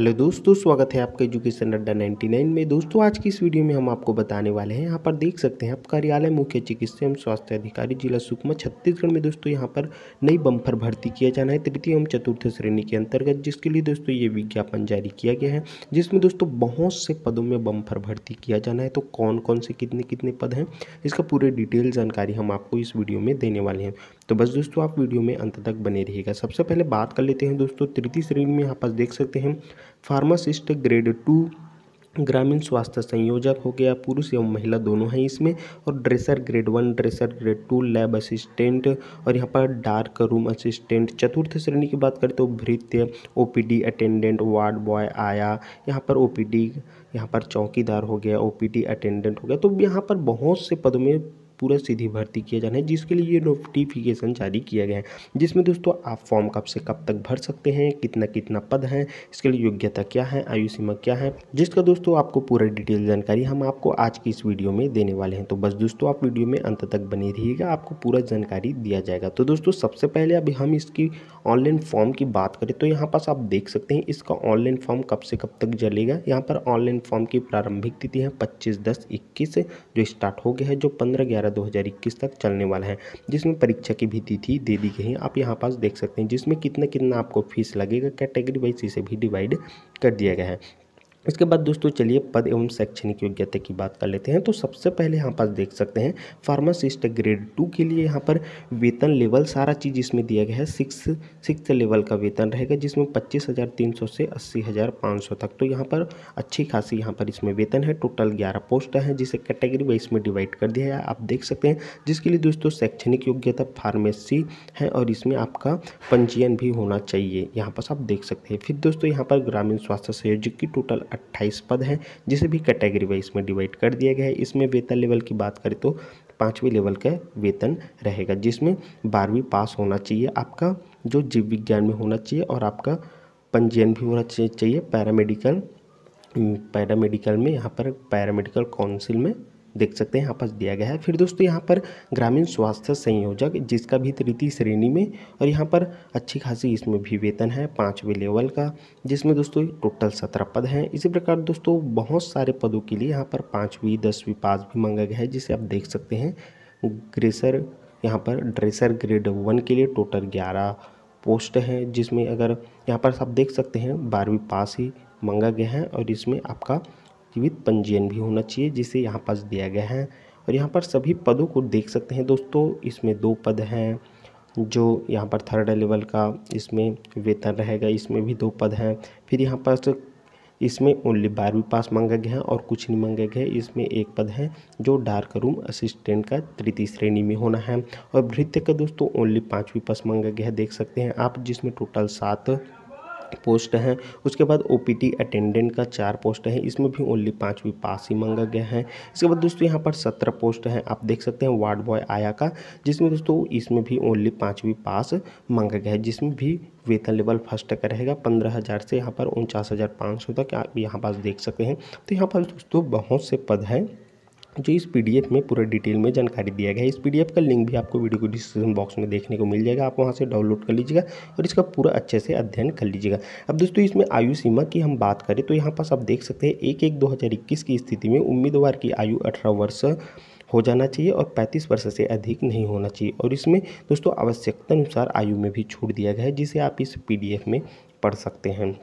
hello दोस्तों स्वागत है आपका एजुकेशन अड्डा 99 में दोस्तों आज की इस वीडियो में हम आपको बताने वाले हैं यहाँ पर देख सकते हैं आप कार्यालय मुख्य चिकित्सा एवं स्वास्थ्य अधिकारी जिला सुकमा छत्तीसगढ़ में दोस्तों यहाँ पर नई बम्फर भर्ती किया जाना है तृतीय एवं चतुर्थ श्रेणी के अंतर्गत जिसके लिए दोस्तों ये विज्ञापन जारी किया गया है जिसमें दोस्तों बहुत से पदों में बम्फर भर्ती किया जाना है तो कौन कौन से कितने कितने पद हैं इसका पूरे डिटेल जानकारी हम आपको इस वीडियो में देने वाले हैं तो बस दोस्तों आप वीडियो में अंत तक बने रहिएगा सबसे पहले बात कर लेते हैं दोस्तों तृतीय श्रेणी में यहाँ पास देख सकते हैं फार्मासिस्ट ग्रेड टू ग्रामीण स्वास्थ्य संयोजक हो गया पुरुष एवं महिला दोनों हैं इसमें और dresser grade one dresser grade two lab assistant और यहाँ पर डार्क रूम असिस्टेंट चतुर्थ श्रेणी की बात करें तो भृत्य ओपीडी अटेंडेंट वार्ड बॉय आया यहाँ पर ओपीडी यहाँ पर चौकीदार हो गया ओपीडी अटेंडेंट हो गया तो यहाँ पर बहुत से पदों में पूरा सीधी भर्ती किया जाना है जिसके लिए ये नोटिफिकेशन जारी किया गया है जिसमें दोस्तों आप फॉर्म कब से कब तक भर सकते हैं कितना कितना पद है इसके लिए योग्यता क्या है आयु सीमा क्या है जिसका दोस्तों आपको पूरा डिटेल जानकारी हम आपको आज की इस वीडियो में देने वाले हैं तो बस दोस्तों आप वीडियो में अंत तक बने रहिएगा आपको पूरा जानकारी दिया जाएगा तो दोस्तों सबसे पहले अभी हम इसकी ऑनलाइन फॉर्म की बात करें तो यहाँ पास आप देख सकते हैं इसका ऑनलाइन फॉर्म कब से कब तक जलेगा यहाँ पर ऑनलाइन फॉर्म की प्रारंभिक तिथि है पच्चीस दस इक्कीस जो स्टार्ट हो गया है जो पंद्रह ग्यारह इक्कीस तक चलने वाला है जिसमें परीक्षा की भी तिथि दे दी गई है आप यहाँ पास देख सकते हैं जिसमें कितना कितना आपको फीस लगेगा कैटेगरी वाइज इसे भी डिवाइड कर दिया गया है इसके बाद दोस्तों चलिए पद एवं शैक्षणिक योग्यता की बात कर लेते हैं तो सबसे पहले यहाँ पास देख सकते हैं फार्मासिस्ट ग्रेड टू के लिए यहाँ पर वेतन लेवल सारा चीज़ इसमें दिया गया है सिक्स सिक्स लेवल का वेतन रहेगा जिसमें पच्चीस हज़ार तीन सौ से अस्सी हज़ार पाँच सौ तक तो यहाँ पर अच्छी खासी यहाँ पर इसमें वेतन है टोटल ग्यारह पोस्ट हैं जिसे कैटेगरी वाइज में डिवाइड कर दिया है आप देख सकते हैं जिसके लिए दोस्तों शैक्षणिक योग्यता फार्मेसी है और इसमें आपका पंजीयन भी होना चाहिए यहाँ पास आप देख सकते हैं फिर दोस्तों यहाँ पर ग्रामीण स्वास्थ्य सहयोग की टोटल अट्ठाईस पद हैं जिसे भी कैटेगरी वाइज में डिवाइड कर दिया गया है इसमें वेतन लेवल की बात करें तो पाँचवें लेवल का वेतन रहेगा जिसमें बारहवीं पास होना चाहिए आपका जो जीव विज्ञान में होना चाहिए और आपका पंजीयन भी होना चाहिए पैरामेडिकल पैरामेडिकल में यहाँ पर पैरामेडिकल काउंसिल में देख सकते हैं यहाँ पर दिया गया है फिर दोस्तों यहाँ पर ग्रामीण स्वास्थ्य संयोजक जिसका भी तृतीय श्रेणी में और यहाँ पर अच्छी खासी इसमें भी वेतन है पाँचवें लेवल का जिसमें दोस्तों टोटल सत्रह पद हैं इसी प्रकार दोस्तों बहुत सारे पदों के लिए यहाँ पर पाँचवीं दसवीं पास भी मांगा गया है जिसे आप देख सकते हैं ग्रेसर यहाँ पर ड्रेसर ग्रेड वन के लिए टोटल ग्यारह पोस्ट हैं जिसमें अगर यहाँ पर आप देख सकते हैं बारहवीं पास ही मंगा गया है और इसमें आपका जीवित पंजीयन भी होना चाहिए जिसे यहाँ पास दिया गया है और यहाँ पर सभी पदों को देख सकते हैं दोस्तों इसमें दो पद हैं जो यहाँ पर थर्ड लेवल का इसमें वेतन रहेगा इसमें भी दो पद हैं फिर यहाँ पर इसमें ओनली बारहवीं पास मांगा गया है और कुछ नहीं मांगा गया है इसमें एक पद है जो डार्क रूम असिस्टेंट का तृतीय श्रेणी में होना है और भृत्य का दोस्तों ओनली पाँचवीं पास मांगा गया है देख सकते हैं आप जिसमें टोटल सात पोस्ट हैं उसके बाद ओ अटेंडेंट का चार पोस्ट है इसमें भी ओनली पाँचवीं पास ही मांगा गया है इसके बाद दोस्तों यहाँ पर सत्रह पोस्ट हैं आप देख सकते हैं वार्ड बॉय आया का जिसमें दोस्तों इसमें भी ओनली पाँचवीं पास मांगा गया है जिसमें भी वेतन लेवल फर्स्ट का रहेगा पंद्रह हज़ार से यहाँ पर उनचास हज़ार पाँच सौ तक आप यहाँ पास देख सकते हैं तो यहाँ पर दोस्तों बहुत से पद हैं जो इस पीडीएफ में पूरा डिटेल में जानकारी दिया गया है इस पीडीएफ का लिंक भी आपको वीडियो को डिस्क्रिप्शन बॉक्स में देखने को मिल जाएगा आप वहाँ से डाउनलोड कर लीजिएगा और इसका पूरा अच्छे से अध्ययन कर लीजिएगा अब दोस्तों इसमें आयु सीमा की हम बात करें तो यहाँ पास आप देख सकते हैं एक एक दो की स्थिति में उम्मीदवार की आयु अठारह वर्ष हो जाना चाहिए और 35 वर्ष से अधिक नहीं होना चाहिए और इसमें दोस्तों आवश्यकता अनुसार आयु में भी छूट दिया गया है जिसे आप इस पीडीएफ में पढ़ सकते हैं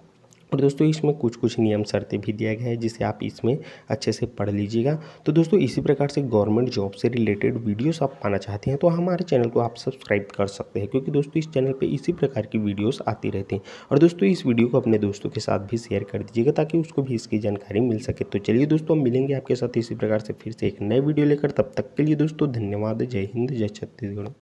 और दोस्तों इसमें कुछ कुछ नियम शर्तें भी दिया गया है जिसे आप इसमें अच्छे से पढ़ लीजिएगा तो दोस्तों इसी प्रकार से गवर्नमेंट जॉब से रिलेटेड वीडियोस आप पाना चाहते हैं तो हमारे चैनल को आप सब्सक्राइब कर सकते हैं क्योंकि दोस्तों इस चैनल पे इसी प्रकार की वीडियोस आती रहती हैं और दोस्तों इस वीडियो को अपने दोस्तों के साथ भी शेयर कर दीजिएगा ताकि उसको भी इसकी जानकारी मिल सके तो चलिए दोस्तों हम मिलेंगे आपके साथ इसी प्रकार से फिर से एक नए वीडियो लेकर तब तक के लिए दोस्तों धन्यवाद जय हिंद जय छत्तीसगढ़